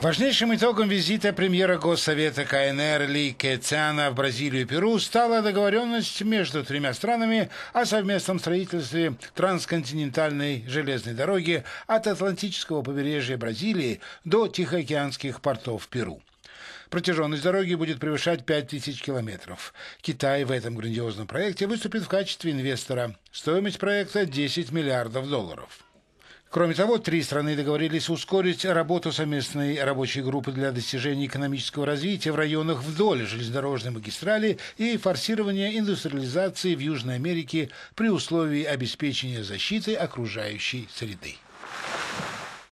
Важнейшим итогом визита премьера Госсовета КНР Ли Кецяна в Бразилию и Перу стала договоренность между тремя странами о совместном строительстве трансконтинентальной железной дороги от Атлантического побережья Бразилии до Тихоокеанских портов Перу. Протяженность дороги будет превышать 5000 километров. Китай в этом грандиозном проекте выступит в качестве инвестора. Стоимость проекта 10 миллиардов долларов. Кроме того, три страны договорились ускорить работу совместной рабочей группы для достижения экономического развития в районах вдоль железнодорожной магистрали и форсирования индустриализации в Южной Америке при условии обеспечения защиты окружающей среды.